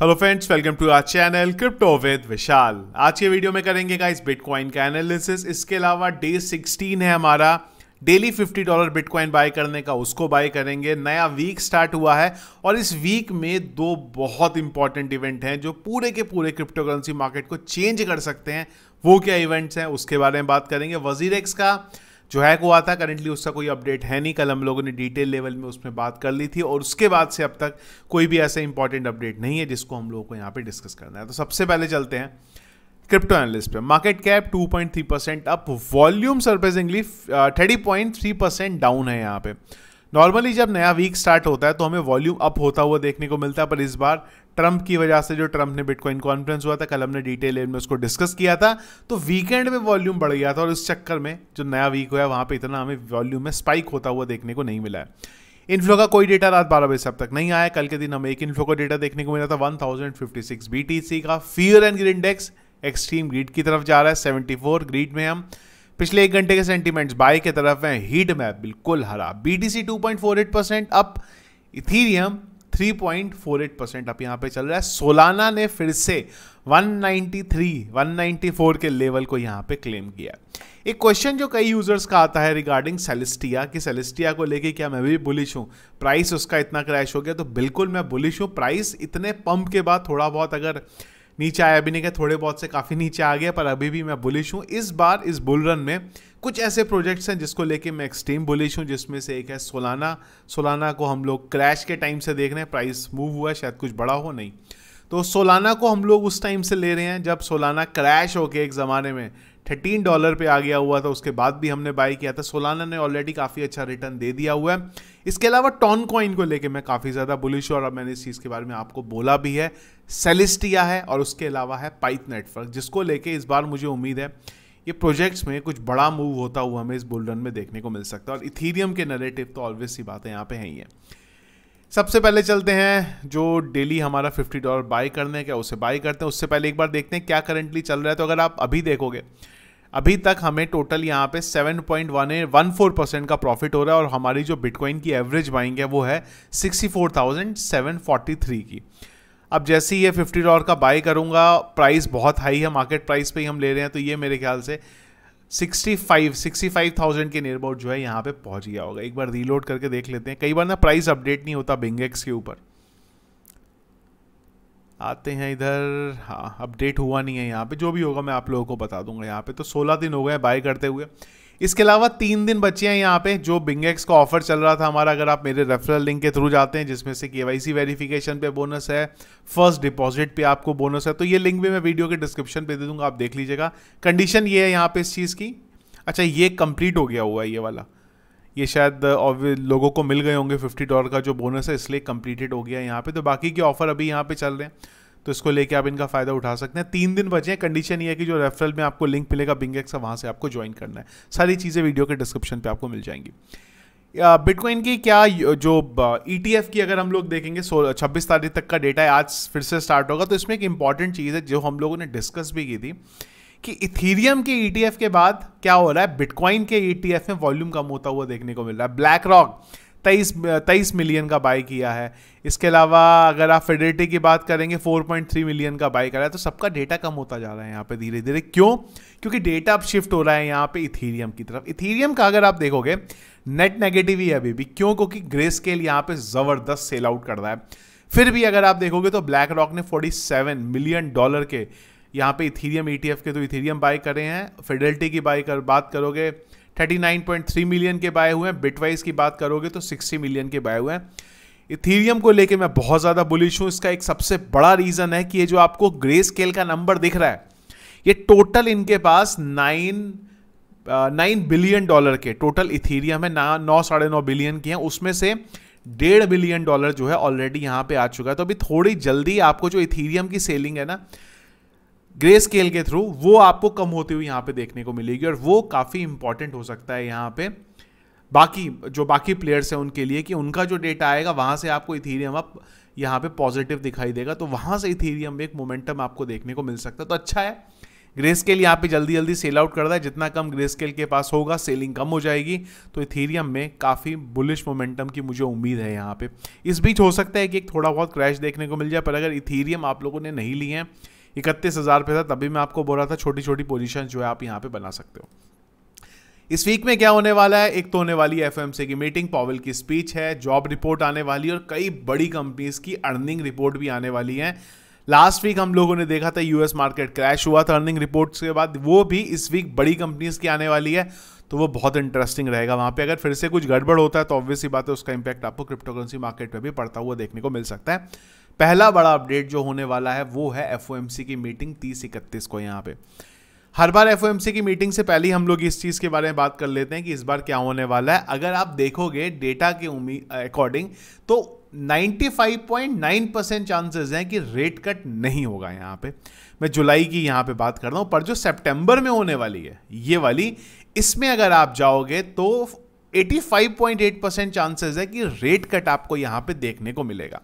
hello friends welcome to our channel crypto with Vishal आज के video में करेंगे गाइस बिटकॉइन का एनालिसिस इसके अलावा डे 16 है हमारा डेली 50 डॉलर बिटकॉइन बाय करने का उसको बाय करेंगे नया वीक स्टार्ट हुआ है और इस वीक में दो बहुत इंपॉर्टेंट इवेंट हैं जो पूरे के पूरे क्रिप्टो करेंसी मार्केट को चेंज कर सकते हैं वो क्या इवेंट्स हैं उसके बारे में बात करेंगे वजीरेक्स का जो हैक हुआ था करेंटली उसका कोई अपडेट है नहीं कल हम लोगों ने डिटेल लेवल में उसमें बात कर ली थी और उसके बाद से अब तक कोई भी ऐसा इंपॉर्टेंट अपडेट नहीं है जिसको हम लोगों को यहाँ पर डिस्कस करना है तो सबसे पहले चलते हैं क्रिप्टो एनालिस्ट पे market cap 2.3 percent up volume surprisingly thirty point three percent down है यहाँ पे नॉर्मली जब नया वीक स्टार्ट होता है तो हमें वॉल्यूम अप होता हुआ देखने को मिलता है पर इस बार ट्रंप की वजह से जो ट्रंप ने बिटकॉइन कॉन्फ्रेंस हुआ था कल हमने डिटेल में उसको डिस्कस किया था तो वीकेंड में वॉल्यूम बढ़ गया था और इस चक्कर में जो नया वीक हुआ है वहाँ पर इतना हमें वॉल्यूम में स्पाइक होता हुआ देखने को नहीं मिला है इनफ्लो का कोई डेटा रात बारह बजे से अब तक नहीं आया कल के दिन हमें एक इनफ्लो का डेटा देखने को मिला था वन थाउजेंड का fear and greed index extreme greed की तरफ जा रहा है 74 ग्रीड में हम पिछले एक घंटे के सेंटीमेंट्स बाई के तरफ हैं हीट मैप बिल्कुल हरा B T C two point four eight percent up Ethereum eight percent अब यहाँ पे चल रहा है सोलाना ने फिर से 193, 194 के लेवल को यहाँ पे क्लेम किया एक क्वेश्चन जो कई यूजर्स का आता है रिगार्डिंग सेलिस्टिया कि सेलिस्टिया को लेके क्या मैं भी बुलिश हूँ प्राइस उसका इतना क्रैश हो गया तो बिल्कुल मैं बुलिश हूँ प्राइस इतने पंप के बाद थोड़ा बहुत अगर नीचे आया भी नहीं गया थोड़े बहुत से काफ़ी नीचे आ गया पर अभी भी मैं बुलिश हूँ इस बार इस बुल रन में कुछ ऐसे प्रोजेक्ट्स हैं जिसको लेके मैं एक्सट्रीम बुलिश हूँ जिसमें से एक है सोलाना सोलाना को हम लोग क्रैश के टाइम से देख रहे हैं प्राइस मूव हुआ है शायद कुछ बड़ा हो नहीं तो सोलाना को हम लोग उस टाइम से ले रहे हैं जब सोलाना क्रैश हो गया एक ज़माने में थर्टीन डॉलर पे आ गया हुआ था उसके बाद भी हमने बाई किया था सोलाना ने ऑलरेडी काफ़ी अच्छा रिटर्न दे दिया हुआ है इसके अलावा टॉन कॉइन को लेके मैं काफ़ी ज़्यादा बुलिश और मैंने इस चीज़ के बारे में आपको बोला भी है सेलिस्टिया है और उसके अलावा है पाइथ नेटवर्क जिसको लेके इस बार मुझे उम्मीद है ये प्रोजेक्ट्स में कुछ बड़ा मूव होता हुआ हमें इस बुलडन में देखने को मिल सकता है और इथीरियम के नरेटिव तो ऑलवेज सी बातें यहाँ पे हैं ही है सबसे पहले चलते हैं जो डेली हमारा फिफ्टी डॉलर बाई करने का उसे बाई करते हैं उससे पहले एक बार देखते हैं क्या करेंटली चल रहा है तो अगर आप अभी देखोगे अभी तक हमें टोटल यहाँ पे फोर परसेंट का प्रॉफिट हो रहा है और हमारी जो बिटकॉइन की एवरेज बाइंग है वो है 64,743 की अब जैसे ही ये 50 डॉलर का बाई करूँगा प्राइस बहुत हाई है मार्केट प्राइस पे ही हम ले रहे हैं तो ये मेरे ख्याल से 65 65,000 सिक्सटी फाइव के नियरबाउट जो है यहाँ पे पहुँच गया होगा एक बार रीलोड करके देख लेते हैं कई बार ना प्राइस अपडेट नहीं होता बिंगेक्स के ऊपर आते हैं इधर हाँ अपडेट हुआ नहीं है यहाँ पे जो भी होगा मैं आप लोगों को बता दूंगा यहाँ पे तो 16 दिन हो गए बाय करते हुए इसके अलावा तीन दिन बचे हैं यहाँ पे जो बिंगेक्स का ऑफर चल रहा था हमारा अगर आप मेरे रेफरल लिंक के थ्रू जाते हैं जिसमें से के वेरिफिकेशन पे बोनस है फर्स्ट डिपॉजिट पे आपको बोनस है तो ये लिंक भी मैं वीडियो के डिस्क्रिप्शन पे दे दूंगा आप देख लीजिएगा कंडीशन ये है यहाँ पे इस चीज़ की अच्छा ये कंप्लीट हो गया हुआ है ये वाला ये शायद लोगों को मिल गए होंगे फिफ्टी डॉलर का जो बोनस है इसलिए कंप्लीटेड हो गया यहाँ पे तो बाकी के ऑफर अभी यहाँ पे चल रहे हैं तो इसको लेके आप इनका फ़ायदा उठा सकते हैं तीन दिन बचे हैं कंडीशन ये है कि जो रेफरल में आपको लिंक मिलेगा बिंगेक्स एक्स वहाँ से आपको ज्वाइन करना है सारी चीज़ें वीडियो के डिस्क्रिप्शन पर आपको मिल जाएंगी बिटकॉइन की क्या जो ई e की अगर हम लोग देखेंगे सो छब्बीस तारीख तक का डेटा है आज फिर से स्टार्ट होगा तो इसमें एक इंपॉर्टेंट चीज़ है जो हम लोगों ने डिस्कस भी की थी कि इथीरियम के ई e के बाद क्या हो रहा है बिटकॉइन के ई e में वॉल्यूम कम होता हुआ देखने को मिल रहा है ब्लैक रॉक तेईस तेईस मिलियन का बाई किया है इसके अलावा अगर आप फेडरिटी की बात करेंगे 4.3 मिलियन का बाई करा है तो सबका डेटा कम होता जा रहा है यहाँ पे धीरे धीरे क्यों क्योंकि डेटा अब शिफ्ट हो रहा है यहाँ पे इथीरियम की तरफ इथीरियम का अगर आप देखोगे नेट नेगेटिव ही है अभी भी क्यों क्योंकि ग्रे स्केल यहाँ पर ज़बरदस्त सेल आउट कर रहा है फिर भी अगर आप देखोगे तो ब्लैक रॉक ने सेवन मिलियन डॉलर के यहाँ पे इथीरियम ई e के तो इथीरियम बाई करे हैं फेडरिटी की बाई कर बात करोगे 39.3 मिलियन के बाय हुए हैं बिटवाइज की बात करोगे तो 60 मिलियन के बाय हुए हैं इथीरियम को लेके मैं बहुत ज़्यादा बुलिश हूँ इसका एक सबसे बड़ा रीज़न है कि ये जो आपको ग्रे स्केल का नंबर दिख रहा है ये टोटल इनके पास नाइन नाइन बिलियन डॉलर के टोटल इथीरियम है ना नौ साढ़े नौ बिलियन की हैं उसमें से डेढ़ बिलियन डॉलर जो है ऑलरेडी यहाँ पे आ चुका है तो अभी थोड़ी जल्दी आपको जो इथीरियम की सेलिंग है ना ग्रे स्केल के थ्रू वो आपको कम होती हुई यहाँ पे देखने को मिलेगी और वो काफ़ी इंपॉर्टेंट हो सकता है यहाँ पे बाकी जो बाकी प्लेयर्स हैं उनके लिए कि उनका जो डेटा आएगा वहाँ से आपको इथीरियम आप यहाँ पे पॉजिटिव दिखाई देगा तो वहाँ से इथीरियम में एक मोमेंटम आपको देखने को मिल सकता है तो अच्छा है ग्रे स्केल यहाँ पे जल्दी जल्दी सेल आउट कर रहा है जितना कम ग्रे स्केल के पास होगा सेलिंग कम हो जाएगी तो इथीरियम में काफ़ी बुलिश मोमेंटम की मुझे उम्मीद है यहाँ पे इस बीच हो सकता है कि एक थोड़ा बहुत क्रैश देखने को मिल जाए पर अगर इथीरियम आप लोगों ने नहीं लिए हैं इकतीस हज़ार पे था तभी मैं आपको बोल रहा था छोटी छोटी पोजिशन जो है आप यहाँ पे बना सकते हो इस वीक में क्या होने वाला है एक तो होने वाली एफ की मीटिंग पॉवल की स्पीच है जॉब रिपोर्ट आने वाली और कई बड़ी कंपनीज की अर्निंग रिपोर्ट भी आने वाली है लास्ट वीक हम लोगों ने देखा था यूएस मार्केट क्रैश हुआ था अर्निंग रिपोर्ट्स के बाद वो भी इस वीक बड़ी कंपनीज की आने वाली है तो वो बहुत इंटरेस्टिंग रहेगा वहाँ पे अगर फिर से कुछ गड़बड़ होता है तो ऑब्वियसली बात है उसका इंपैक्ट आपको क्रिप्टोकरेंसी मार्केट में भी पड़ता हुआ देखने को मिल सकता है पहला बड़ा अपडेट जो होने वाला है वो है एफ की मीटिंग तीस इकतीस को यहाँ पे हर बार एफ की मीटिंग से पहले हम लोग इस चीज़ के बारे में बात कर लेते हैं कि इस बार क्या होने वाला है अगर आप देखोगे डेटा के उम्मीद अकॉर्डिंग तो 95.9 परसेंट चांसेस हैं कि रेट कट नहीं होगा यहाँ पे मैं जुलाई की यहाँ पे बात कर रहा हूँ पर जो सितंबर में होने वाली है ये वाली इसमें अगर आप जाओगे तो 85.8 परसेंट चांसेस है कि रेट कट आपको यहाँ पे देखने को मिलेगा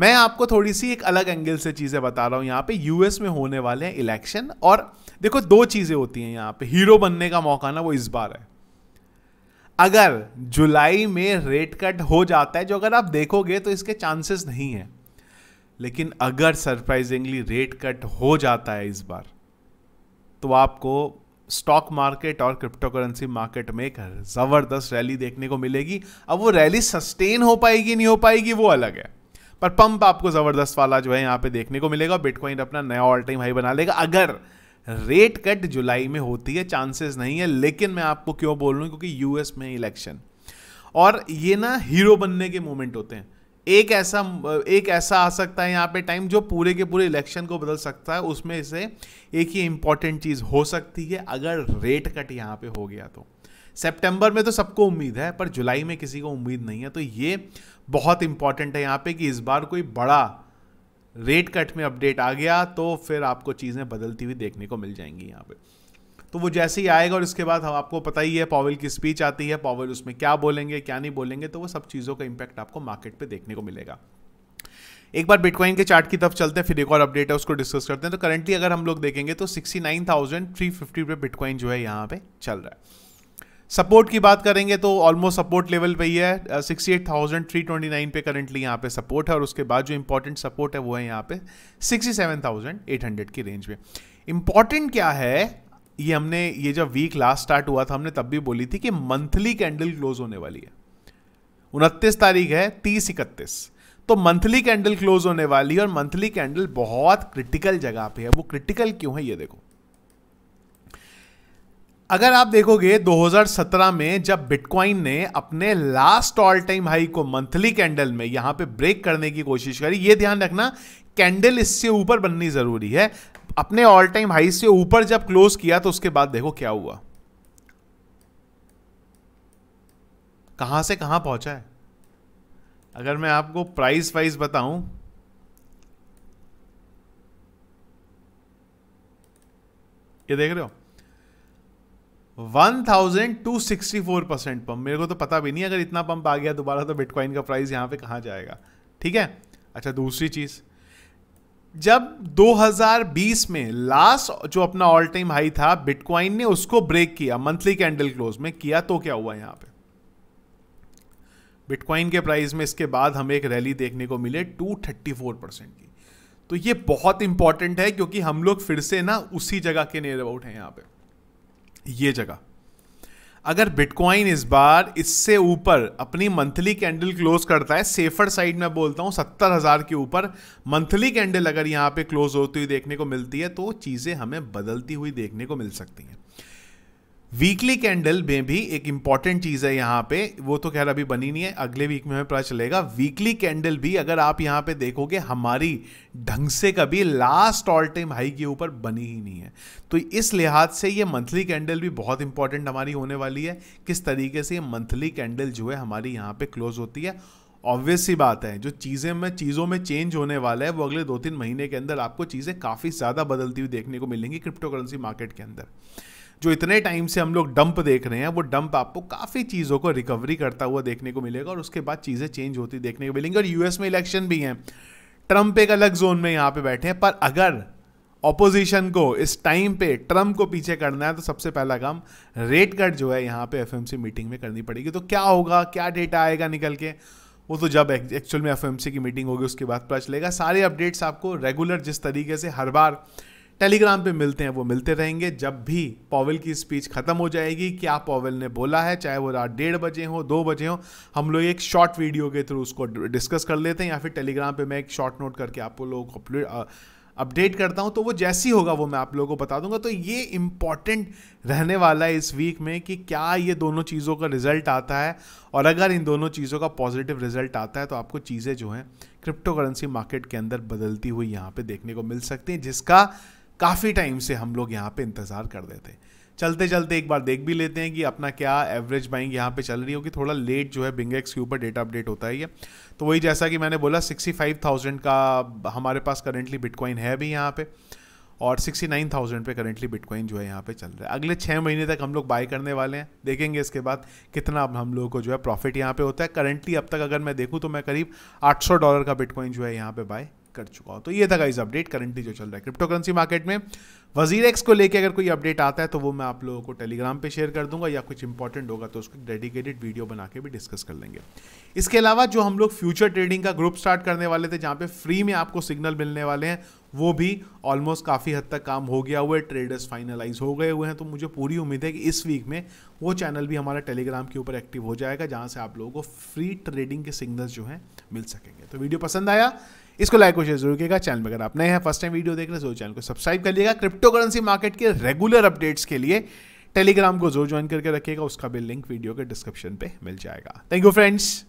मैं आपको थोड़ी सी एक अलग एंगल से चीज़ें बता रहा हूं यहां पे यूएस में होने वाले हैं इलेक्शन और देखो दो चीज़ें होती हैं यहाँ पे हीरो बनने का मौका ना वो इस बार है अगर जुलाई में रेट कट हो जाता है जो अगर आप देखोगे तो इसके चांसेस नहीं है लेकिन अगर सरप्राइजिंगली रेट कट हो जाता है इस बार तो आपको स्टॉक मार्केट और क्रिप्टो करेंसी मार्केट में एक ज़बरदस्त रैली देखने को मिलेगी अब वो रैली सस्टेन हो पाएगी नहीं हो पाएगी वो अलग है पर पंप आपको ज़बरदस्त वाला जो है यहाँ पे देखने को मिलेगा बिटकॉइन अपना नया ऑल टाइम हाई बना लेगा अगर रेट कट जुलाई में होती है चांसेस नहीं है लेकिन मैं आपको क्यों बोल रहा हूँ क्योंकि यूएस में इलेक्शन और ये ना हीरो बनने के मोमेंट होते हैं एक ऐसा एक ऐसा आ सकता है यहाँ पे टाइम जो पूरे के पूरे इलेक्शन को बदल सकता है उसमें से एक ही इंपॉर्टेंट चीज़ हो सकती है अगर रेट कट यहाँ पे हो गया तो सितंबर में तो सबको उम्मीद है पर जुलाई में किसी को उम्मीद नहीं है तो ये बहुत इंपॉर्टेंट है यहाँ पे कि इस बार कोई बड़ा रेट कट में अपडेट आ गया तो फिर आपको चीज़ें बदलती हुई देखने को मिल जाएंगी यहाँ पे तो वो जैसे ही आएगा और इसके बाद हम आपको पता ही है पॉवेल की स्पीच आती है पॉवेल उसमें क्या बोलेंगे क्या नहीं बोलेंगे तो वो सब चीज़ों का इम्पैक्ट आपको मार्केट पर देखने को मिलेगा एक बार बिटकॉइन के चार्ट की तरफ चलते हैं फिर एक और अपडेट है उसको डिस्कस करते हैं तो करंटली अगर हम लोग देखेंगे तो sixty nine thousand three fifty रुपये बिटकॉइन जो है यहाँ पे चल रहा है सपोर्ट की बात करेंगे तो ऑलमोस्ट सपोर्ट लेवल पे ही है sixty eight thousand three twenty nine पे करंटली यहाँ पे सपोर्ट है और उसके बाद जो इंपॉर्टेंट सपोर्ट है वो है यहाँ पे sixty seven thousand eight hundred की रेंज में इंपॉर्टेंट क्या है ये हमने ये जब वीक लास्ट स्टार्ट हुआ था हमने तब भी बोली थी कि मंथली कैंडल क्लोज होने वाली है उनतीस तारीख है तीस इकतीस तो मंथली कैंडल क्लोज होने वाली है और मंथली कैंडल बहुत क्रिटिकल जगह पे है वो क्रिटिकल क्यों है ये देखो अगर आप देखोगे 2017 में जब बिटकॉइन ने अपने लास्ट ऑल टाइम हाई को मंथली कैंडल में यहां पे ब्रेक करने की कोशिश करी ये ध्यान रखना कैंडल इससे ऊपर बननी जरूरी है अपने ऑल टाइम हाई से ऊपर जब क्लोज किया तो उसके बाद देखो क्या हुआ कहां से कहां पहुंचा है अगर मैं आपको प्राइस वाइज बताऊं ये देख रहे हो 1264 परसेंट पंप मेरे को तो पता भी नहीं अगर इतना पंप आ गया दोबारा तो बिटकॉइन का प्राइस यहाँ पे कहाँ जाएगा ठीक है अच्छा दूसरी चीज़ जब 2020 में लास्ट जो अपना ऑल टाइम हाई था बिटकॉइन ने उसको ब्रेक किया मंथली कैंडल क्लोज में किया तो क्या हुआ यहाँ पे बिटकॉइन के प्राइस में इसके बाद हमें एक रैली देखने को मिले 234 परसेंट की तो ये बहुत इंपॉर्टेंट है क्योंकि हम लोग फिर से ना उसी जगह के नियर अबाउट हैं यहाँ पे ये जगह अगर बिटकॉइन इस बार इससे ऊपर अपनी मंथली कैंडल क्लोज करता है सेफर साइड में बोलता हूँ सत्तर हज़ार के ऊपर मंथली कैंडल अगर यहाँ पे क्लोज होती हुई देखने को मिलती है तो चीज़ें हमें बदलती हुई देखने को मिल सकती हैं वीकली कैंडल में भी एक इंपॉर्टेंट चीज़ है यहाँ पे वो तो खैर अभी बनी नहीं है अगले वीक में हमें पता चलेगा वीकली कैंडल भी अगर आप यहाँ पे देखोगे हमारी ढंग से कभी लास्ट ऑल टाइम हाई के ऊपर बनी ही नहीं है तो इस लिहाज से ये मंथली कैंडल भी बहुत इंपॉर्टेंट हमारी होने वाली है किस तरीके से ये मंथली कैंडल जो है हमारी यहाँ पे क्लोज होती है ऑब्वियस सी बात है जो चीज़ें में चीज़ों में चेंज होने वाला है वो अगले दो तीन महीने के अंदर आपको चीज़ें काफ़ी ज़्यादा बदलती हुई देखने को मिलेंगी क्रिप्टो करेंसी मार्केट के अंदर जो इतने टाइम से हम लोग डंप देख रहे हैं वो डंप आपको काफ़ी चीज़ों को रिकवरी करता हुआ देखने को मिलेगा और उसके बाद चीज़ें चेंज होती देखने को मिलेंगी और यूएस में इलेक्शन भी हैं ट्रंप एक अलग जोन में यहाँ पे बैठे हैं पर अगर ऑपोजिशन को इस टाइम पे ट्रम्प को पीछे करना है तो सबसे पहला काम रेट कट जो है यहाँ पे एफएमसी मीटिंग में करनी पड़ेगी तो क्या होगा क्या डेटा आएगा निकल के वो तो जब एक्चुअल में एफएमसी की मीटिंग होगी उसके बाद पता चलेगा सारे अपडेट्स आपको रेगुलर जिस तरीके से हर बार टेलीग्राम पे मिलते हैं वो मिलते रहेंगे जब भी पॉवेल की स्पीच ख़त्म हो जाएगी क्या पॉवेल ने बोला है चाहे वो रात डेढ़ बजे हो दो बजे हो हम लोग एक शॉर्ट वीडियो के थ्रू उसको डिस्कस कर लेते हैं या फिर टेलीग्राम पे मैं एक शॉर्ट नोट करके आप लोग अपडेट करता हूँ तो वो जैसी होगा वो मैं आप लोगों को बता दूंगा तो ये इम्पॉर्टेंट रहने वाला है इस वीक में कि क्या ये दोनों चीज़ों का रिजल्ट आता है और अगर इन दोनों चीज़ों का पॉजिटिव रिजल्ट आता है तो आपको चीज़ें जो हैं क्रिप्टो करेंसी मार्केट के अंदर बदलती हुई यहाँ पे देखने को मिल सकती हैं जिसका काफ़ी टाइम से हम लोग यहाँ पे इंतज़ार कर रहे थे चलते चलते एक बार देख भी लेते हैं कि अपना क्या एवरेज बाइंग यहाँ पे चल रही होगी थोड़ा लेट जो है बिंगेक्स के ऊपर डेटा अपडेट होता ही है तो वही जैसा कि मैंने बोला 65,000 का हमारे पास करेंटली बिटकॉइन है भी यहाँ पे और 69,000 पे करेंटली बिटकॉइन जो है यहाँ पे चल रहा है अगले छः महीने तक हम लोग बाय करने वाले हैं देखेंगे इसके बाद कितना अब हम लोगों को जो है प्रॉफिट यहाँ पे होता है करेंटली अब तक अगर मैं देखूँ तो मैं करीब 800 डॉलर का बिटकॉइन जो है यहाँ पे बाय कर चुका हो तो ये था इस अपडेट करंटली जो चल रहा है क्रिप्टो करेंसी मार्केट में वजीर एक्स को लेके अगर कोई अपडेट आता है तो वो मैं आप लोगों को टेलीग्राम पे शेयर कर दूंगा या कुछ इंपॉर्टेंट होगा तो उसको डेडिकेटेड वीडियो बना के भी डिस्कस कर लेंगे इसके अलावा जो हम लोग फ्यूचर ट्रेडिंग का ग्रुप स्टार्ट करने वाले थे जहाँ पे फ्री में आपको सिग्नल मिलने वाले हैं वो भी ऑलमोस्ट काफ़ी हद तक काम हो गया हुआ है ट्रेडर्स फाइनलाइज हो गए हुए हैं तो मुझे पूरी उम्मीद है कि इस वीक में वो चैनल भी हमारा टेलीग्राम के ऊपर एक्टिव हो जाएगा जहाँ से आप लोगों को फ्री ट्रेडिंग के सिग्नल्स जो हैं मिल सकेंगे तो वीडियो पसंद आया इसको लाइक और शेयर जरूर कीजिएगा चैनल में अगर आप नए हैं फर्स्ट टाइम वीडियो देख रहे हैं जरूर तो चैनल को सब्सक्राइब कर लीजिएगा क्रिप्टो करेंसी मार्केट के रेगुलर अपडेट्स के लिए टेलीग्राम को जरूर ज्वाइन करके रखिएगा उसका भी लिंक वीडियो के डिस्क्रिप्शन पे मिल जाएगा थैंक यू फ्रेंड्स